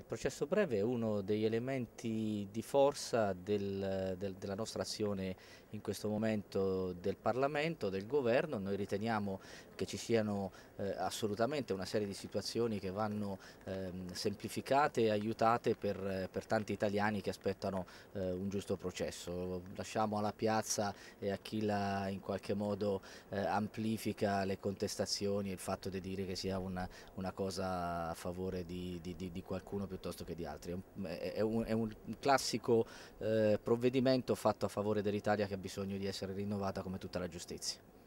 Il processo breve è uno degli elementi di forza del, del, della nostra azione in questo momento del Parlamento, del Governo. Noi riteniamo che ci siano eh, assolutamente una serie di situazioni che vanno eh, semplificate e aiutate per, per, tanti italiani che aspettano eh, un giusto processo. Lasciamo alla piazza e a chi la in qualche modo eh, amplifica le contestazioni e il fatto di dire che sia una, una cosa a favore di, di, di qualcuno piuttosto che di altri. È un, è un, è un classico eh, provvedimento fatto a favore dell'Italia che ha bisogno di essere rinnovata come tutta la giustizia.